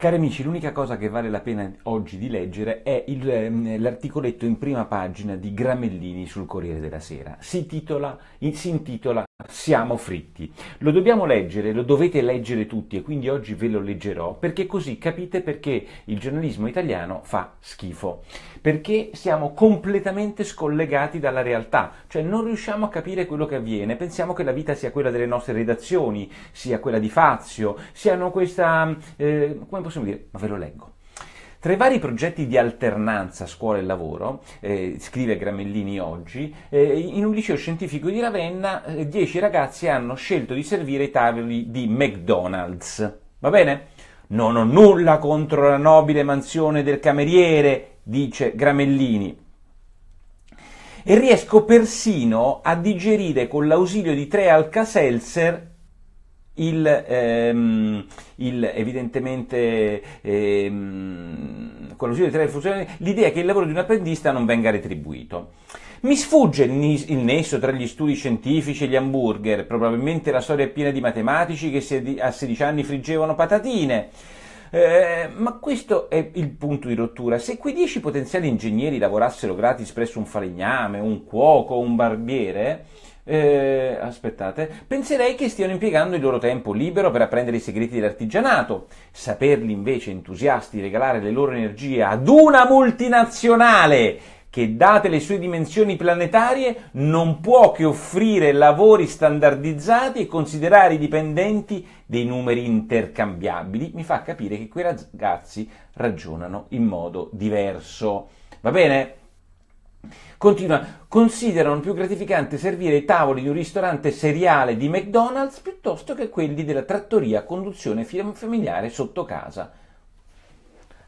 Cari amici, l'unica cosa che vale la pena oggi di leggere è il, ehm, l'articoletto in prima pagina di Gramellini sul Corriere della Sera. Si, titola, si intitola siamo fritti. Lo dobbiamo leggere, lo dovete leggere tutti e quindi oggi ve lo leggerò perché così capite perché il giornalismo italiano fa schifo. Perché siamo completamente scollegati dalla realtà, cioè non riusciamo a capire quello che avviene, pensiamo che la vita sia quella delle nostre redazioni, sia quella di Fazio, siano questa... Mm, eh, come possiamo dire? Ma ve lo leggo. Tra i vari progetti di alternanza scuola e lavoro, eh, scrive Gramellini oggi, eh, in un liceo scientifico di Ravenna eh, dieci ragazzi hanno scelto di servire i tavoli di McDonald's. Va bene? Non ho nulla contro la nobile mansione del cameriere, dice Gramellini. E riesco persino a digerire con l'ausilio di tre Alcaselser il, ehm, il, evidentemente ehm, con l'ausilio di tre diffusione, l'idea che il lavoro di un apprendista non venga retribuito. Mi sfugge il nesso tra gli studi scientifici e gli hamburger, probabilmente la storia è piena di matematici che a 16 anni friggevano patatine. Eh, ma questo è il punto di rottura. Se quei 10 potenziali ingegneri lavorassero gratis presso un falegname, un cuoco, un barbiere, eh, aspettate, penserei che stiano impiegando il loro tempo libero per apprendere i segreti dell'artigianato. Saperli invece entusiasti regalare le loro energie ad una multinazionale che date le sue dimensioni planetarie non può che offrire lavori standardizzati e considerare i dipendenti dei numeri intercambiabili, mi fa capire che quei ragazzi ragionano in modo diverso. Va bene? Continua, considerano più gratificante servire i tavoli di un ristorante seriale di McDonald's piuttosto che quelli della trattoria a conduzione familiare sotto casa.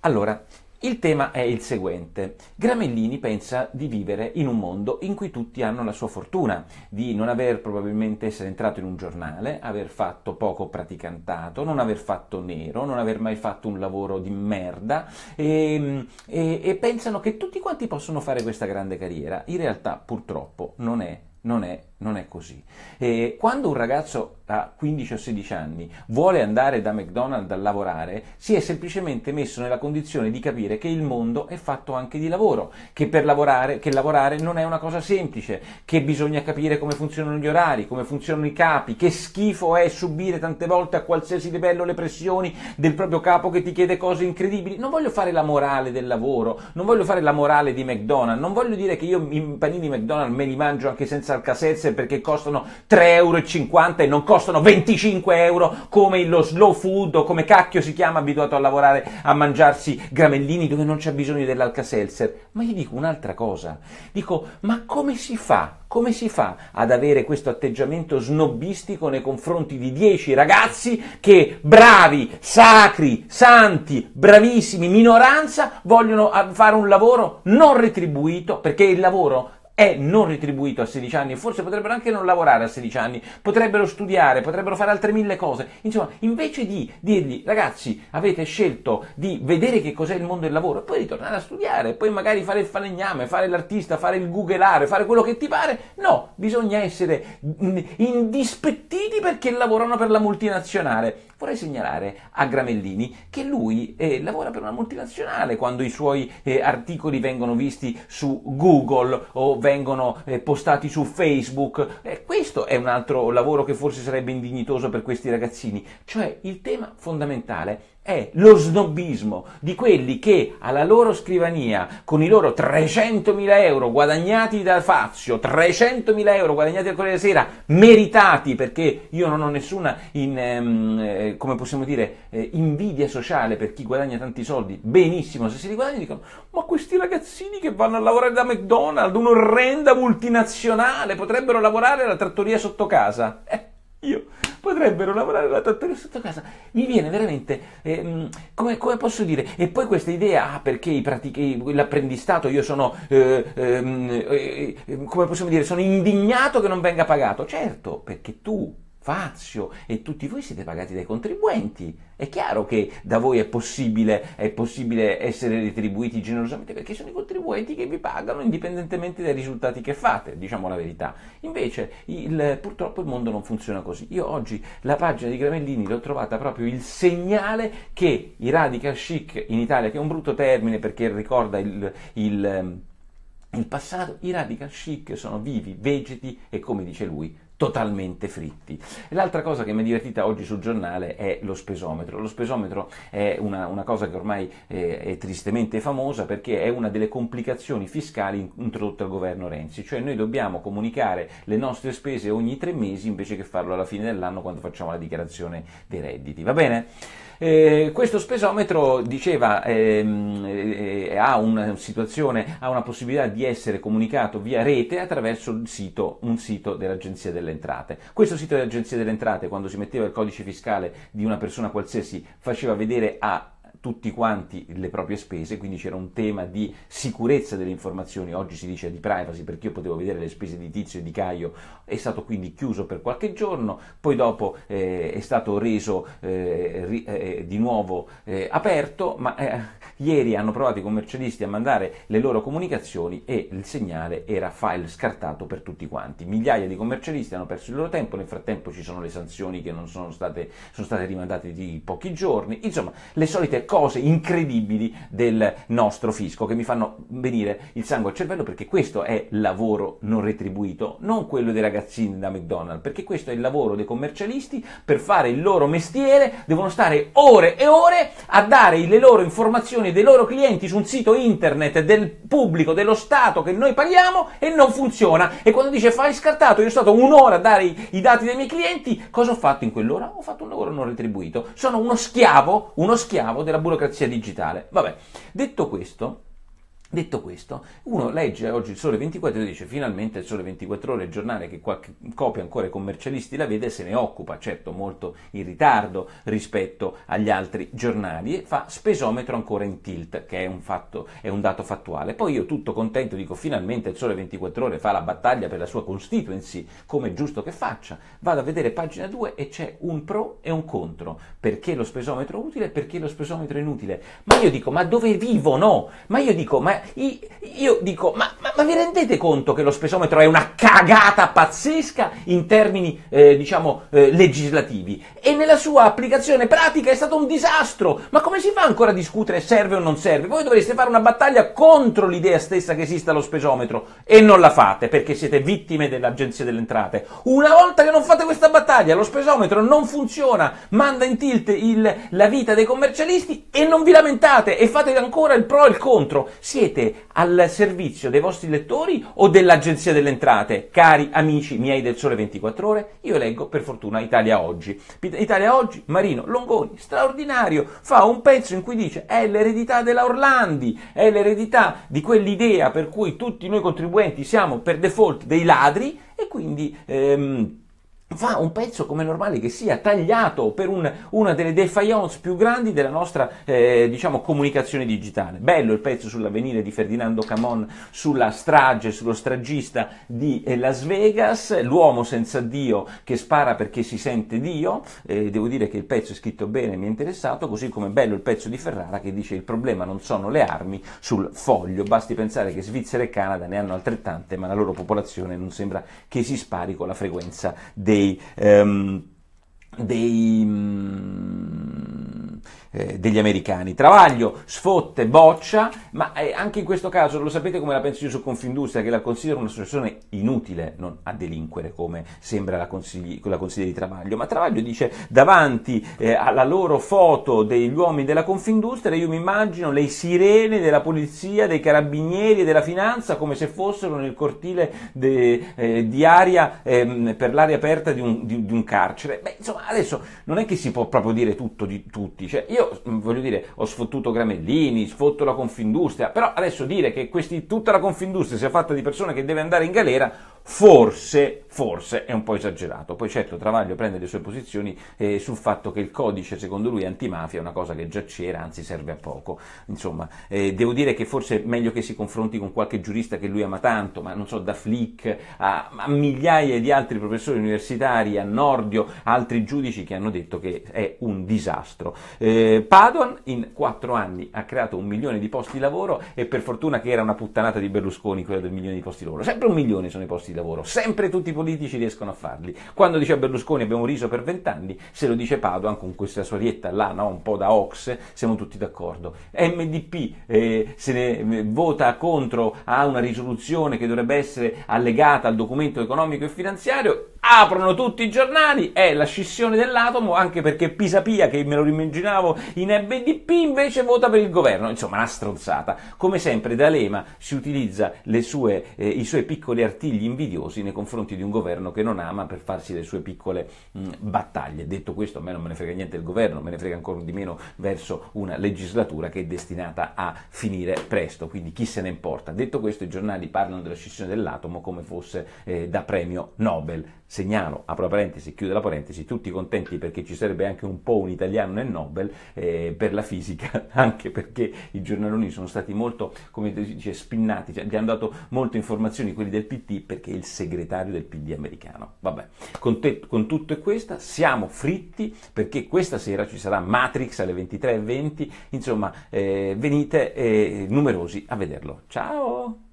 Allora, il tema è il seguente. Gramellini pensa di vivere in un mondo in cui tutti hanno la sua fortuna, di non aver probabilmente essere entrato in un giornale, aver fatto poco praticantato, non aver fatto nero, non aver mai fatto un lavoro di merda e, e, e pensano che tutti quanti possono fare questa grande carriera. In realtà purtroppo non è, non è non è così. E quando un ragazzo a 15 o 16 anni vuole andare da McDonald's a lavorare, si è semplicemente messo nella condizione di capire che il mondo è fatto anche di lavoro, che per lavorare, che lavorare non è una cosa semplice, che bisogna capire come funzionano gli orari, come funzionano i capi, che schifo è subire tante volte a qualsiasi livello le pressioni del proprio capo che ti chiede cose incredibili. Non voglio fare la morale del lavoro, non voglio fare la morale di McDonald's, non voglio dire che io i panini McDonald's me li mangio anche senza alcasezze perché costano 3,50 euro e non costano 25 euro come lo slow food o come cacchio si chiama abituato a lavorare a mangiarsi gramellini dove non c'è bisogno dell'alcaselser. Ma gli dico un'altra cosa, dico ma come si fa? Come si fa ad avere questo atteggiamento snobbistico nei confronti di 10 ragazzi che bravi, sacri, santi, bravissimi, minoranza, vogliono eh, fare un lavoro non retribuito perché il lavoro è non retribuito a 16 anni, forse potrebbero anche non lavorare a 16 anni, potrebbero studiare, potrebbero fare altre mille cose. Insomma, invece di dirgli ragazzi avete scelto di vedere che cos'è il mondo del lavoro e poi ritornare a studiare, poi magari fare il falegname, fare l'artista, fare il googolare, fare quello che ti pare, no, bisogna essere mm, indispettiti perché lavorano per la multinazionale. Vorrei segnalare a Gramellini che lui eh, lavora per una multinazionale quando i suoi eh, articoli vengono visti su Google o vengono vengono eh, postati su Facebook. Eh, questo è un altro lavoro che forse sarebbe indignitoso per questi ragazzini. Cioè il tema fondamentale è lo snobismo di quelli che alla loro scrivania, con i loro 300.000 euro guadagnati da Fazio, 300.000 euro guadagnati al Corriere della Sera, meritati perché io non ho nessuna, in, ehm, eh, come possiamo dire, eh, invidia sociale per chi guadagna tanti soldi, benissimo se si li guadagna, dicono, ma questi ragazzini che vanno a lavorare da McDonald's, un'orrenda multinazionale, potrebbero lavorare alla trattoria sotto casa. Eh io potrebbero lavorare la tortella sotto casa. Mi viene veramente, ehm, come, come, posso dire, e poi questa idea, ah perché pratichi, l'apprendistato, io sono, eh, ehm, eh, eh, come possiamo dire, sono indignato che non venga pagato. Certo, perché tu Fazio e tutti voi siete pagati dai contribuenti. È chiaro che da voi è possibile, è possibile essere retribuiti generosamente perché sono i contribuenti che vi pagano indipendentemente dai risultati che fate, diciamo la verità. Invece il, purtroppo il mondo non funziona così. Io oggi la pagina di Gramellini l'ho trovata proprio il segnale che i radical chic in Italia, che è un brutto termine perché ricorda il, il ehm, il passato, i radical chic sono vivi, vegeti e come dice lui, totalmente fritti. L'altra cosa che mi è divertita oggi sul giornale è lo spesometro. Lo spesometro è una, una cosa che ormai eh, è tristemente famosa perché è una delle complicazioni fiscali introdotte dal governo Renzi, cioè noi dobbiamo comunicare le nostre spese ogni tre mesi invece che farlo alla fine dell'anno quando facciamo la dichiarazione dei redditi. Va bene? Eh, questo spesometro diceva ehm, eh, ha una situazione, ha una possibilità di essere comunicato via rete attraverso sito, un sito dell'Agenzia delle Entrate. Questo sito dell'Agenzia delle Entrate, quando si metteva il codice fiscale di una persona qualsiasi, faceva vedere a tutti quanti le proprie spese, quindi c'era un tema di sicurezza delle informazioni, oggi si dice di privacy perché io potevo vedere le spese di Tizio e di Caio, è stato quindi chiuso per qualche giorno, poi dopo eh, è stato reso eh, ri, eh, di nuovo eh, aperto, ma eh, ieri hanno provato i commercialisti a mandare le loro comunicazioni e il segnale era file scartato per tutti quanti. Migliaia di commercialisti hanno perso il loro tempo, nel frattempo ci sono le sanzioni che non sono state, sono state rimandate di pochi giorni, insomma le solite cose incredibili del nostro fisco che mi fanno venire il sangue al cervello perché questo è lavoro non retribuito, non quello dei ragazzini da McDonald's, perché questo è il lavoro dei commercialisti per fare il loro mestiere, devono stare ore e ore a dare le loro informazioni dei loro clienti su un sito internet del pubblico, dello Stato che noi paghiamo e non funziona. E quando dice fai scartato, io sono stato un'ora a dare i, dati dei miei clienti, cosa ho fatto in quell'ora? Ho fatto un lavoro non retribuito. Sono uno schiavo, uno schiavo della burocrazia digitale. Vabbè, detto questo, Detto questo, uno legge oggi il Sole 24 Ore e dice finalmente il Sole 24 ore, il giornale che qualche copia ancora i commercialisti la vede e se ne occupa, certo molto in ritardo rispetto agli altri giornali e fa spesometro ancora in tilt, che è un, fatto, è un dato fattuale. Poi io tutto contento dico finalmente il Sole 24 ore fa la battaglia per la sua constituency, come è giusto che faccia, vado a vedere pagina 2 e c'è un pro e un contro, perché lo spesometro utile e perché lo spesometro inutile. Ma io dico ma dove vivono? Ma io dico ma io dico, ma, ma, ma, vi rendete conto che lo spesometro è una cagata pazzesca in termini, eh, diciamo, eh, legislativi? E nella sua applicazione pratica è stato un disastro! Ma come si fa ancora a discutere serve o non serve? Voi dovreste fare una battaglia contro l'idea stessa che esista lo spesometro e non la fate perché siete vittime dell'Agenzia delle Entrate. Una volta che non fate questa battaglia, lo spesometro non funziona, manda in tilt il, la vita dei commercialisti e non vi lamentate e fate ancora il pro e il contro. Siete mettete al servizio dei vostri lettori o dell'Agenzia delle Entrate? Cari amici miei del Sole 24 Ore, io leggo per fortuna Italia Oggi. Italia Oggi, Marino Longoni, straordinario, fa un pezzo in cui dice è l'eredità della Orlandi, è l'eredità di quell'idea per cui tutti noi contribuenti siamo per default dei ladri e quindi... Ehm, va un pezzo come normale che sia tagliato per un, una delle defiance più grandi della nostra eh, diciamo, comunicazione digitale. Bello il pezzo sull'avvenire di Ferdinando Camon sulla strage, sullo stragista di eh, Las Vegas, l'uomo senza Dio che spara perché si sente Dio, eh, devo dire che il pezzo è scritto bene, mi è interessato, così come bello il pezzo di Ferrara che dice il problema non sono le armi sul foglio, basti pensare che Svizzera e Canada ne hanno altrettante ma la loro popolazione non sembra che si spari con la frequenza dei dei, ehm, dei mh, mm, eh, degli americani. Travaglio sfotte, boccia, ma eh, anche in questo caso lo sapete come la penso io su Confindustria, che la considero un'associazione inutile non a delinquere come sembra la, consigli, la consiglia di Travaglio, ma Travaglio dice davanti eh, alla loro foto degli uomini della Confindustria io mi immagino le sirene della polizia, dei carabinieri e della finanza come se fossero nel cortile de, eh, di aria ehm, per l'aria aperta di un, di, di un carcere. Beh, insomma, adesso non è che si può proprio dire tutto di tutti, semplice. Io mm, voglio dire, ho sfottuto Gramellini, sfotto la Confindustria, però adesso dire che questi, tutta la Confindustria sia fatta di persone che deve andare in galera forse, forse è un po' esagerato. Poi certo Travaglio prende le sue posizioni eh, sul fatto che il codice secondo lui antimafia è una cosa che già c'era, anzi serve a poco. Insomma, eh, devo dire che forse è meglio che si confronti con qualche giurista che lui ama tanto, ma non so, da Flick a, a migliaia di altri professori universitari, a Nordio, altri giudici che hanno detto che è un disastro. Eh, Padoan in quattro anni ha creato un milione di posti di lavoro e per fortuna che era una puttanata di Berlusconi quella del milione di posti di lavoro. Sempre un milione sono i posti di lavoro di lavoro, sempre tutti i politici riescono a farli. Quando dice Berlusconi abbiamo riso per vent'anni, se lo dice Padoan con questa sua rietta là, no, un po' da Ox, siamo tutti d'accordo. MDP eh, se ne eh, vota contro a una risoluzione che dovrebbe essere allegata al documento economico e finanziario aprono tutti i giornali è la scissione dell'atomo anche perché Pisapia che me lo immaginavo in MDP, invece vota per il governo insomma una stronzata come sempre D'Alema si utilizza sue, eh, i suoi piccoli artigli invidiosi nei confronti di un governo che non ama per farsi le sue piccole mh, mm, battaglie detto questo a me non me ne frega niente il governo me ne frega ancora di meno verso una legislatura che è destinata a finire presto quindi chi se ne importa detto questo i giornali parlano della scissione dell'atomo come fosse eh, da premio Nobel segnalo, apro la parentesi, chiudo la parentesi, tutti contenti perché ci sarebbe anche un po' un italiano nel Nobel eh, per la fisica, anche perché i giornaloni sono stati molto, come dice, spinnati, cioè, gli hanno dato molte informazioni quelli del PD perché è il segretario del PD americano. Vabbè, con, te, con tutto e questa siamo fritti perché questa sera ci sarà Matrix alle 23.20, insomma eh, venite eh, numerosi a vederlo. Ciao!